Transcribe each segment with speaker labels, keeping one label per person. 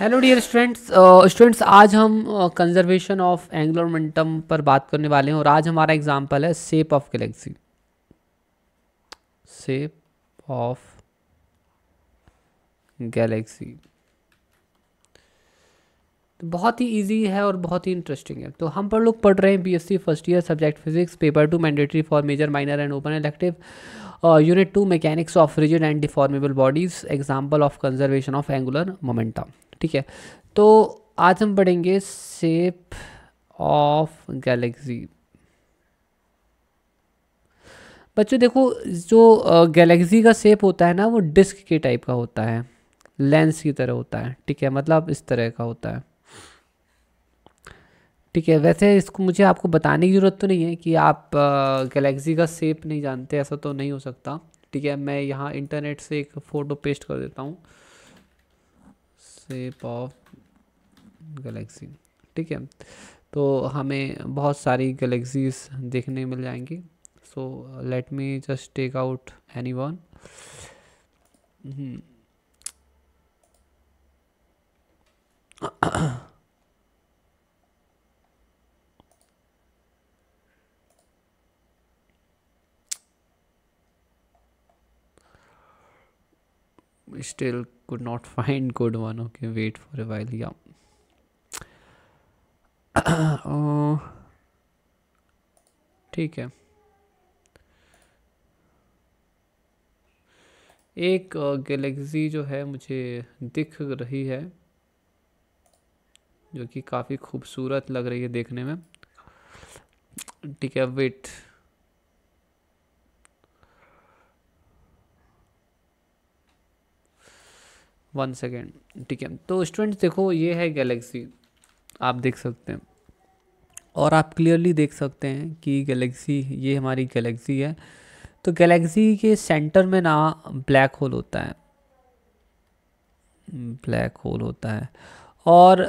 Speaker 1: hello dear students students आज हम conservation of angular momentum पर बात करने वाले हैं और आज हमारा एग्जांपल है shape of galaxy shape of galaxy तो बहुत ही इजी है और बहुत ही इंटरेस्टिंग है तो हम पर लोग पढ़ रहे हैं BSc first year subject physics paper two mandatory for major minor and open elective unit two mechanics of rigid and deformable bodies example of conservation of angular momentum ठीक है तो आज हम पढ़ेंगे सेप ऑफ गैलेक्सी बच्चों देखो जो गैलेक्सी का सेप होता है ना वो डिस्क के टाइप का होता है लेंस की तरह होता है ठीक है मतलब इस तरह का होता है ठीक है वैसे इसको मुझे आपको बताने की ज़रूरत तो नहीं है कि आप गैलेक्सी का सेप नहीं जानते ऐसा तो नहीं हो सकता ठीक है मैं यहाँ इंटरनेट से एक फ़ोटो पेस्ट कर देता हूँ शेप ऑफ गलेक्सी ठीक है तो हमें बहुत सारी गलेक्सीज देखने मिल जाएंगी so let me just take out any one still could not find good one okay wait for a while yeah ठीक है एक गैलेक्सी जो है मुझे दिख रही है जो कि काफ़ी खूबसूरत लग रही है देखने में ठीक है वेट वन सेकेंड ठीक है तो स्टूडेंट्स देखो ये है गैलेक्सी आप देख सकते हैं और आप क्लियरली देख सकते हैं कि गैलेक्सी ये हमारी गैलेक्सी है तो गैलेक्सी के सेंटर में ना ब्लैक होल होता है ब्लैक होल होता है और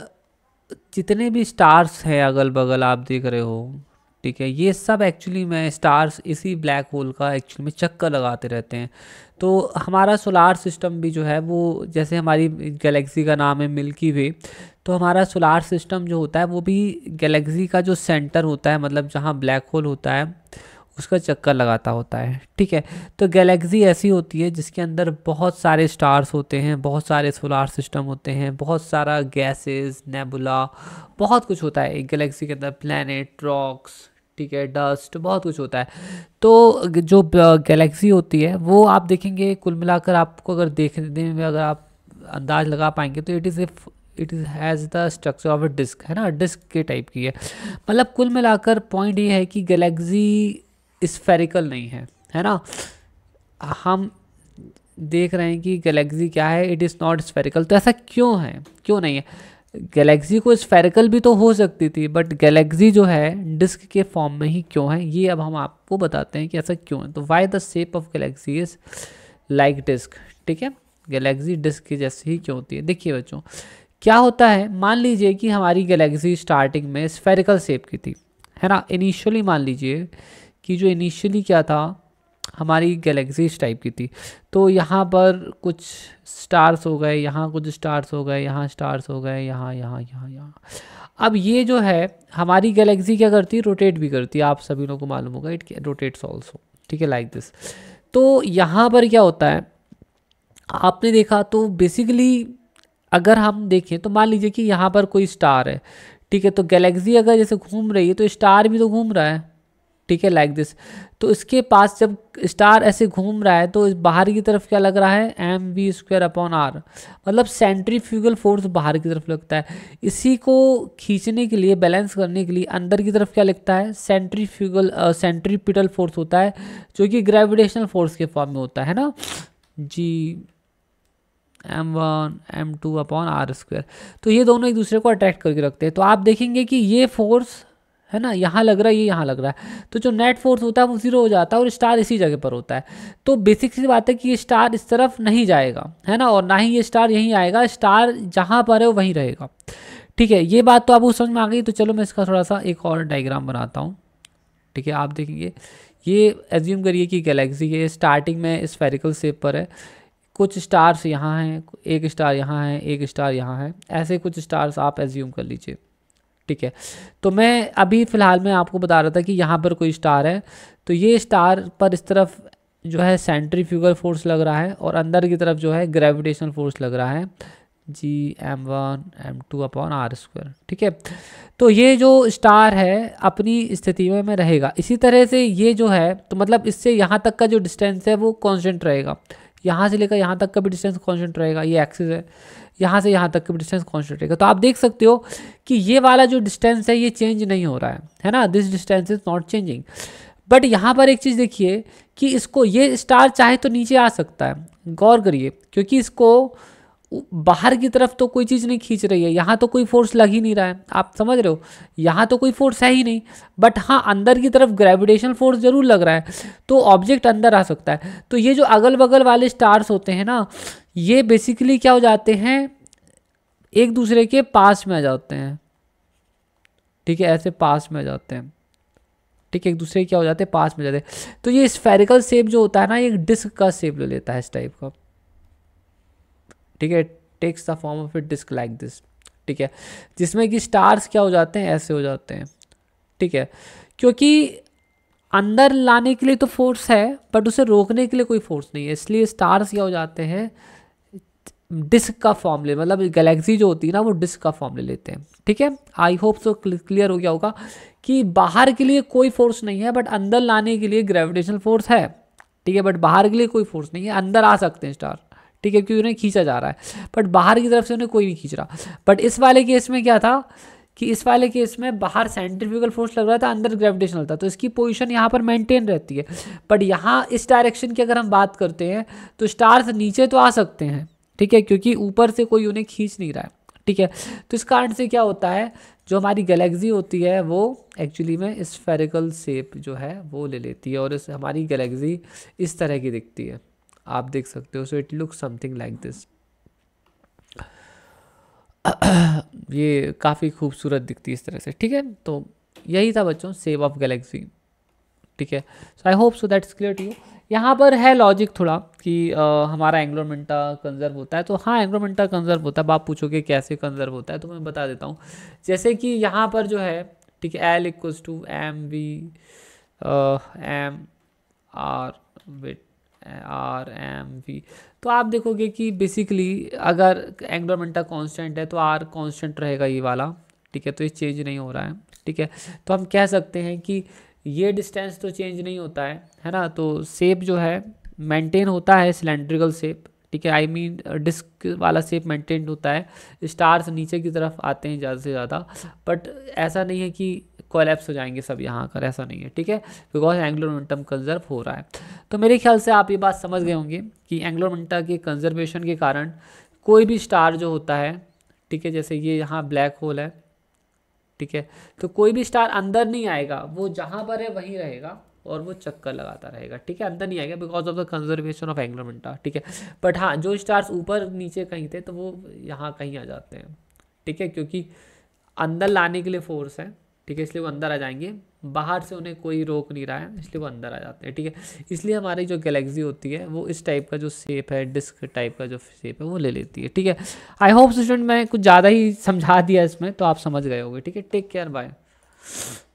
Speaker 1: जितने भी स्टार्स हैं अगल बगल आप देख रहे हो ठीक है ये सब एक्चुअली में स्टार्स इसी ब्लैक होल का एक्चुअली में चक्कर लगाते रहते हैं तो हमारा सोलार सिस्टम भी जो है वो जैसे हमारी गैलेक्सी का नाम है मिल्की वे तो हमारा सोलार सिस्टम जो होता है वो भी गैलेक्सी का जो सेंटर होता है मतलब जहाँ ब्लैक होल होता है उसका चक्कर लगाता होता है ठीक है तो गैलेक्सी ऐसी होती है जिसके अंदर बहुत सारे स्टार्स होते हैं बहुत सारे सोलार सिस्टम होते हैं बहुत सारा गैसेस नेबुला बहुत कुछ होता है एक गैलेक्सी के अंदर प्लैनेट, रॉक्स ठीक है डस्ट बहुत कुछ होता है तो जो गैलेक्सी होती है वो आप देखेंगे कुल मिलाकर आपको अगर देखने में अगर आप अंदाज लगा पाएंगे तो it is a it is has the structure of a disc है ना डिस्क के टाइप की है मतलब कुल मिलाकर पॉइंट ये है कि गैलेक्सी स्फेरिकल नहीं है है ना हम देख रहे हैं कि गैलेक्सी क्या है इट इज़ नॉट स्फेरिकल तो ऐसा क्यों है क्यों नहीं है गैलेक्सी को स्फेरिकल भी तो हो सकती थी बट गैलेक्सी जो है डिस्क के फॉर्म में ही क्यों है ये अब हम आपको बताते हैं कि ऐसा क्यों है तो why the shape of galaxy is like disc ठीक है गैलेक्सी डिस्क की जैसे ही क्यों होती है देखिए बच्चों क्या होता है मान लीजिए कि हमारी गैलेक्सी स्टार्टिंग में स्फेरिकल शेप की थी है ना इनिशियली मान लीजिए कि जो इनिशियली क्या था हमारी इस टाइप की थी तो यहाँ पर कुछ स्टार्स हो गए यहाँ कुछ स्टार्स हो गए यहाँ स्टार्स हो गए यहाँ यहाँ यहाँ यहाँ अब ये जो है हमारी गैलेक्सी क्या करती है रोटेट भी करती है आप सभी लोगों को मालूम होगा इट रोटेट्स ऑल्सो ठीक है लाइक दिस तो यहाँ पर क्या होता है आपने देखा तो बेसिकली अगर हम देखें तो मान लीजिए कि यहाँ पर कोई स्टार है ठीक है तो गैलेक्सी अगर जैसे घूम रही है तो स्टार भी तो घूम रहा है ठीक है लाइक दिस तो इसके पास जब स्टार ऐसे घूम रहा है तो बाहर की तरफ क्या लग रहा है M V square upon R मतलब सेंट्रीफ्यूगल फोर्स बाहर की तरफ लगता है इसी को खींचने के लिए बैलेंस करने के लिए अंदर की तरफ क्या लगता है सेंट्रीफ्यूगल सेंट्रीपिटल फोर्स होता है जो कि ग्रेविटेशनल फोर्स के फॉर्म में होता है ना G M one M two upon R square तो ये दोनों एक दूसरे को अट्रैक्ट करके रखते हैं तो आप देखेंगे कि ये फोर्स है ना यहाँ लग रहा है ये यहाँ लग रहा है तो जो नेट फोर्स होता है वो ज़ीरो हो जाता है और स्टार इसी जगह पर होता है तो बेसिक सी बात है कि ये स्टार इस तरफ नहीं जाएगा है ना और ना ही ये स्टार यहीं आएगा स्टार जहाँ पर है वो वहीं रहेगा ठीक है ये बात तो आपको समझ में आ गई तो चलो मैं इसका थोड़ा सा एक और डायग्राम बनाता हूँ ठीक है आप देखेंगे ये एज्यूम करिए कि गैलेक्सी है स्टार्टिंग में स्फेरिकल शेप पर है कुछ स्टार्स यहाँ हैं एक स्टार यहाँ है एक स्टार यहाँ है ऐसे कुछ स्टार्स आप एज्यूम कर लीजिए ठीक है तो मैं अभी फ़िलहाल मैं आपको बता रहा था कि यहाँ पर कोई स्टार है तो ये स्टार पर इस तरफ जो है सेंट्रीफ्यूगल फोर्स लग रहा है और अंदर की तरफ जो है ग्रेविटेशन फोर्स लग रहा है G M one M two upon R square ठीक है तो ये जो स्टार है अपनी स्थिति में मैं रहेगा इसी तरह से ये जो है तो मतलब इससे यहाँ तक का जो डिस्टेंस है वो कांस्टेंट रहेगा यहाँ से लेकर यहाँ तक का भी डिस्टेंस कॉन्स्टेंट रहेगा ये एक्सिस है यहाँ से यहाँ तक का भी डिस्टेंस कॉन्स्टेंट रहेगा तो आप देख सकते हो कि ये वाला जो डिस्टेंस है ये चेंज नहीं हो रहा है है ना this distance is not changing but यहाँ पर एक चीज़ देखिए कि इसको ये स्टार चाहे तो नीचे आ सकता है गौर करिए क्योंकि इसको बाहर की तरफ तो कोई चीज़ नहीं खींच रही है यहाँ तो कोई फोर्स लग ही नहीं रहा है आप समझ रहे हो यहाँ तो कोई फोर्स है ही नहीं बट हाँ अंदर की तरफ ग्रेविटेशन फोर्स ज़रूर लग रहा है तो ऑब्जेक्ट अंदर आ सकता है तो ये जो अगल बगल वाले स्टार्स होते हैं ना ये बेसिकली क्या हो जाते हैं एक दूसरे के पास में आ जाते हैं ठीक है ऐसे पास में आ जाते हैं ठीक है एक दूसरे क्या हो जाते हैं पास में जाते हैं तो ये स्फेरिकल सेप जो होता है ना ये डिस्क का सेप ले लेता है इस टाइप का ठीक है takes the form of a disc like this ठीक है जिसमें कि स्टार्स क्या हो जाते हैं ऐसे हो जाते हैं ठीक है क्योंकि अंदर लाने के लिए तो फोर्स है बट उसे रोकने के लिए कोई फोर्स नहीं है इसलिए स्टार्स क्या हो जाते हैं डिस्क का फॉर्म ले मतलब गैलेक्सी जो होती है ना वो डिस्क का फॉर्म ले लेते हैं ठीक है आई होप सो क्लियर हो गया होगा कि बाहर के लिए कोई फोर्स नहीं है बट अंदर लाने के लिए ग्रेविटेशनल फोर्स है ठीक है बट बाहर के लिए कोई फोर्स नहीं है अंदर आ सकते हैं स्टार ठीक है क्योंकि उन्हें खींचा जा रहा है बट बाहर की तरफ से उन्हें कोई नहीं खींच रहा बट इस वाले केस में क्या था कि इस वाले केस में बाहर सेंट्रिफ्यूगल फोर्स लग रहा था अंदर ग्रेविटेशनल था तो इसकी पोजीशन यहाँ पर मेंटेन रहती है बट यहाँ इस डायरेक्शन की अगर हम बात करते हैं तो स्टार्स नीचे तो आ सकते हैं ठीक है क्योंकि ऊपर से कोई उन्हें खींच नहीं रहा है ठीक है तो इस कारण से क्या होता है जो हमारी गैलेक्सी होती है वो एक्चुअली में स्फेरिकल शेप जो है वो ले लेती है और इस हमारी गैलेक्सी इस तरह की दिखती है आप देख सकते हो so it look something like this ये काफ़ी खूबसूरत दिखती है इस तरह से ठीक है तो यही था बच्चों सेव ऑफ गैलेक्सी ठीक है so I hope so that's clear to you यहाँ पर है लॉजिक थोड़ा कि आ, हमारा एंग्लोमेंटा कंजर्व होता है तो हाँ एंग्लोमेंटा कंजर्व होता है बाप पूछोगे कैसे कंजर्व होता है तो मैं बता देता हूँ जैसे कि यहाँ पर जो है ठीक है L equal to M V M R with R M V तो आप देखोगे कि बेसिकली अगर एंगुलर मोमेंटा कांस्टेंट है तो आर कांस्टेंट रहेगा ये वाला ठीक है तो ये चेंज नहीं हो रहा है ठीक है तो हम कह सकते हैं कि ये डिस्टेंस तो चेंज नहीं होता है है ना तो सेप जो है मेंटेन होता है सिलेंड्रिकल सेप ठीक है आई मीन डिस्क वाला सेप मेंटेन होता है स्टार्स नीचे की तरफ आते हैं ज़्यादा से ज़्यादा बट ऐसा नहीं है कि कोलेप्स हो जाएंगे सब यहाँ कर ऐसा नहीं है ठीक है बिकॉज एंग्लो मोमेंटम कंजर्व हो रहा है तो मेरे ख्याल से आप ये बात समझ गए होंगे कि एंग्लो के कंजर्वेशन के कारण कोई भी स्टार जो होता है ठीक है जैसे ये यहाँ ब्लैक होल है ठीक है तो कोई भी स्टार अंदर नहीं आएगा वो जहाँ पर है वहीं रहेगा और वो चक्कर लगाता रहेगा ठीक है अंदर नहीं आएगा because of the conservation of angular momentum ठीक है बट हाँ जो स्टार्स ऊपर नीचे कहीं थे तो वो यहाँ कहीं आ जाते हैं ठीक है क्योंकि अंदर लाने के लिए फोर्स है ठीक है इसलिए वो अंदर आ जाएंगे बाहर से उन्हें कोई रोक नहीं रहा है इसलिए वो अंदर आ जाते हैं ठीक है इसलिए हमारी जो गैलेक्सी होती है वो इस टाइप का जो शेप है डिस्क टाइप का जो शेप है वो ले लेती है ठीक है आई होप स्टूडेंट मैंने कुछ ज़्यादा ही समझा दिया इसमें तो आप समझ गए होगे ठीक है टेक केयर बाय